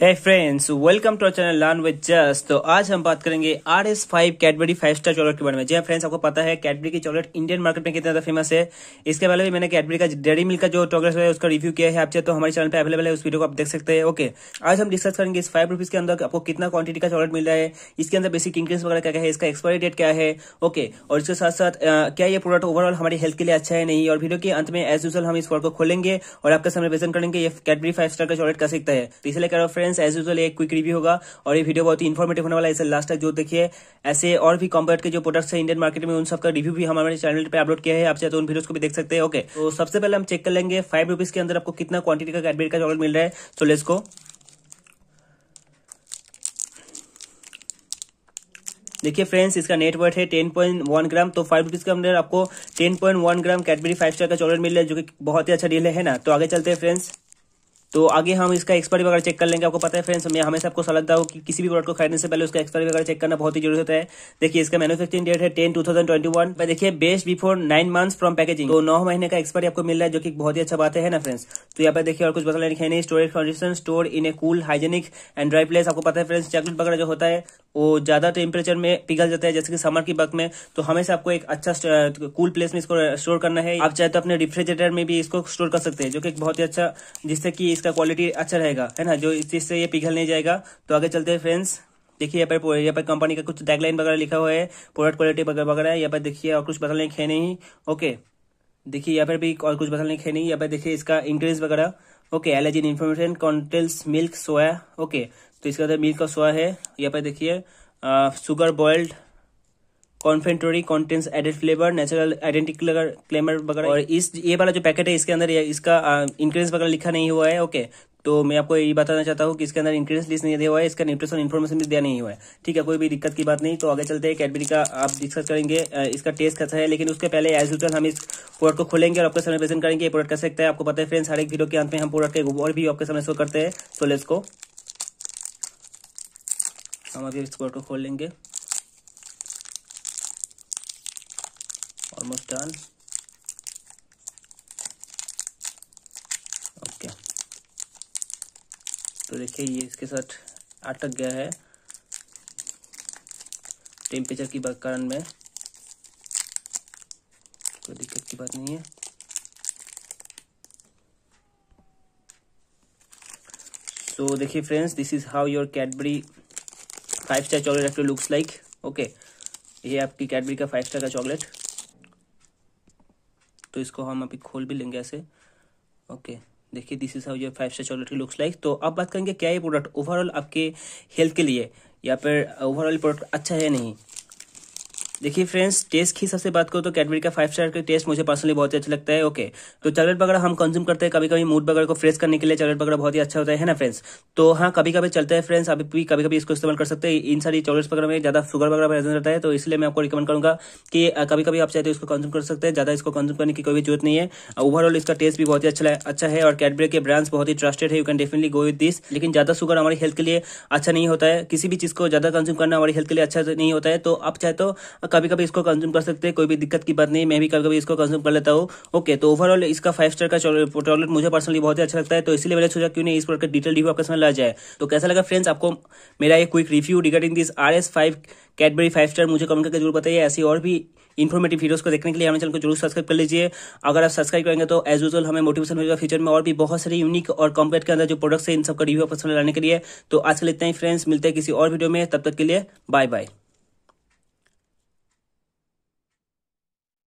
है friends welcome to channel learn with just तो आज हम बात करेंगे R S five Cadbury five star chocolate के बारे में जी फ्रेंड्स हाँ आपको पता है कैडबरी की चॉकलेट इंडियन मार्केट में कितना ज्यादा फेमस है इसके पहले भी मैंने कैडबरी का डेरी मिल्क का जो चॉकलेट है उसका रिव्यू किया है आपसे तो हमारे चैनल पर अवेलेबल है उस वीडियो को आप देख सकते हैं ओके आज हम डिस्कस करेंगे इस फाइव रुपीज के अंदर आपको कितना क्वांटिटी का चॉकलेट मिल रहा है इसके अंदर बेसिक इंक्रीज वगैरह क्या है इसका एक्सपायरी डेट क्या है ओके और इसके साथ साथ क्या ये प्रोडक्ट ओवरऑल हमारी हेल्थ के लिए अच्छा है नहीं और वीडियो के अंत में एज यूजल हम इस प्रोडक्ट को खोलेंगे और आपके सामने प्रेजेंट करेंगे ये कैडबरी फाइव स्टार का चॉकलेट कर सकता है इसलिए कह रहा फ्रेंड्स एज यूजल एक क्विक रिव्यू होगा और ये वीडियो बहुत ही इन्फॉर्मेटिव होने वाला है इसे लास्ट तक जो देखिए ऐसे और भी कॉम्पेट के जो प्रोडक्ट्स है इंडियन मार्केट में उन सबका रिव्यू भी हमारे चैनल पर अपलोड किया है आप चाहे तो उन वीडियो को भी देख सकते हैं ओके तो सबसे पहले हम चेक कर लेंगे फाइव रुपीज के अंदर आपको कितना क्वांटिटी का कैडबेट का चॉकलेट मिल रहा है सो लेस को देखिए फ्रेंड्स इसका नेटवर्थ है टेन पॉइंट वन ग्राम तो फाइव रुपीज के अंदर आपको ten point one gram Cadbury five star का चॉकलेट मिल रहा है जो कि बहुत ही अच्छा डील है ना तो आगे चलते हैं फ्रेंड्स तो आगे हम इसका एक्सपायरी वगैरह चेक कर लेंगे आपको पता है फ्रेंड्स मैं हमेशा आपको सलाह देता हूँ कि किसी भी प्रोडक्ट को खरीदने से पहले उसका एक्सपायरी वगैरह चेक करना बहुत ही जरूरी होता है देखिए इसका मैनुफेक्चरिंग डेट है ten two thousand twenty one देखिए best before nine months from packaging तो नौ महीने का एक्सपायरी आपको मिल रहा है जो कि बहुत ही अच्छा बात है ना फ्रेंड्स तो यहाँ पर देखिए और कुछ बता लिखे नहीं storage condition store in a cool hygienic and dry place आपको पता है फ्रेंड्स चॉकलेट वगैरह जो होता है वो ज्यादा टेम्परेचर में पिघल जाता है जैसे कि समर की वक्त में तो हमेशा आपको एक अच्छा कूल प्लेस में इसको स्टोर करना है आप चाहे तो अपने रिफ्रिजरेटर में भी इसको स्टोर कर सकते हैं जो कि बहुत ही अच्छा जिससे कि इसका क्वालिटी अच्छा रहेगा है ना जो इससे ये पिघल नहीं जाएगा तो आगे चलते हैं फ्रेंड्स देखिए यहाँ पर यहाँ पर कंपनी का कुछ टैगलाइन वगैरह लिखा हुआ है प्रोडक्ट क्वालिटी वगैरह है यहाँ पर देखिए और कुछ बदलने खे नहीं ओके देखिए यहाँ पर भी और कुछ बदलने खे नहीं यहाँ पर देखिए इसका इंक्रीज वगैरह okay allergy information contains milk soya okay तो इसका मिल्क का सोया है यहाँ पर देखिए sugar boiled confectionery content added flavour natural identical क्लेमर वगैरह और इस ये वाला जो पैकेट है इसके अंदर इसका इंग्रेडिएंट्स वगैरह लिखा नहीं हुआ है ओके तो मैं आपको ये बताना चाहता हूँ कि इसके अंदर इंग्रीडियंस लिस्ट नहीं दिया हुआ है इसका न्यूट्रिशन इन्फॉर्मेशन भी दिया नहीं हुआ है ठीक है कोई भी दिक्कत की बात नहीं तो आगे चलते हैं कैडबरी का आप डिस्कस करेंगे इसका टेस्ट कैसा है लेकिन उसके पहले एज यूजल हम इस प्रोडक्ट को खोलेंगे और आपके सामने प्रेजेंट करेंगे प्रोडक्ट कर सकता है आपको पता है फ्रेंड्स हर एक वीडियो के अंत में हम प्रोडक्ट के और भी आपके सामने शो करते हैं सोलेस को हम अभी इस प्रोडक्ट को खोल लेंगे almost done okay. तो देखिए ये इसके साथ अटक गया है टेम्परेचर की कारण में कोई दिक्कत की बात नहीं है सो देखिए friends this is how your Cadbury five star chocolate actually looks like okay ये आपकी कैडबरी का फाइव स्टार का चॉकलेट तो इसको हम अभी खोल भी लेंगे ऐसे ओके देखिए this is how your five star chocolate looks like तो अब बात करेंगे क्या ये प्रोडक्ट ओवरऑल आपके हेल्थ के लिए या फिर ओवरऑल प्रोडक्ट अच्छा है नहीं देखिए फ्रेंड्स टेस्ट की सबसे बात करो तो कैडबरी का फाइव स्टार का टेस्ट मुझे पर्सनली बहुत ही अच्छा लगता है ओके तो चॉकलेट बगड़ हम कंज्यूम करते हैं कभी कभी मूड वगैरह को फ्रेश करने के लिए चॉकलेट बगड़ बहुत ही अच्छा होता है ना फ्रेंड्स तो हाँ कभी कभी चलता है फ्रेंड्स अभी भी कभी कभी इसको इस्तेमाल कर सकते हैं इन सारी चॉकलेट वगैरह में ज्यादा शुगर वगैरह प्रेजेंट रहता है तो इसलिए मैं आपको रिकमेंड करूंगा कि कभी कभी आप चाहते तो इसको कंज्यूम कर सकते हैं ज्यादा इसको कंज्यूम करने की कोई जरूरत नहीं है ओवरऑल इसका टेस्ट भी बहुत ही अच्छा अच्छा है और कैडबरी के ब्रांड्स बहुत ही ट्रस्टेड है you can definitely go with this लेकिन ज्यादा शुगर हमारी हेल्थ के लिए अच्छा नहीं होता है किसी भी चीज को ज्यादा कंज्यूम करना हमारी हेल्थ के लिए अच्छा नहीं होता है तो आप चाहे तो कभी कभी इसको कंज्यूम कर सकते हैं कोई भी दिक्कत की बात नहीं मैं भी कभी कभी इसको कंज्यूम कर लेता हूँ ओके तो ओवरऑल इसका फाइव स्टार का टॉयलेट मुझे पर्सनली बहुत ही अच्छा लगता है तो इसलिए मैंने सोचा क्यों नहीं इस प्रोडक्ट का डिटेल रिव्यू आपके समझ आ जाए तो कैसा लगा फ्रेंड्स आपको मेरा एक quick review regarding this R S five Cadbury five star मुझे कमेंट करके जरूर बताइए ऐसी और भी इन्फॉर्मेटिव वीडियोस को देखने के लिए हमारे चैनल को जरूर सब्सक्राइब कर लीजिए अगर आप सब्सक्राइब करेंगे तो एज यूजल हमें मोटिवेशन मिलेगा फ्यूचर में और भी बहुत सारी यूनिक और कॉम्पेट के अंदर जो प्रोडक्ट्स है इन सबका रिव्यू पसंद लाने के लिए तो आज के लिए इतना ही फ्रेंड्स मिलते हैं किसी और वीडियो में तब तक के लिए बाय बाय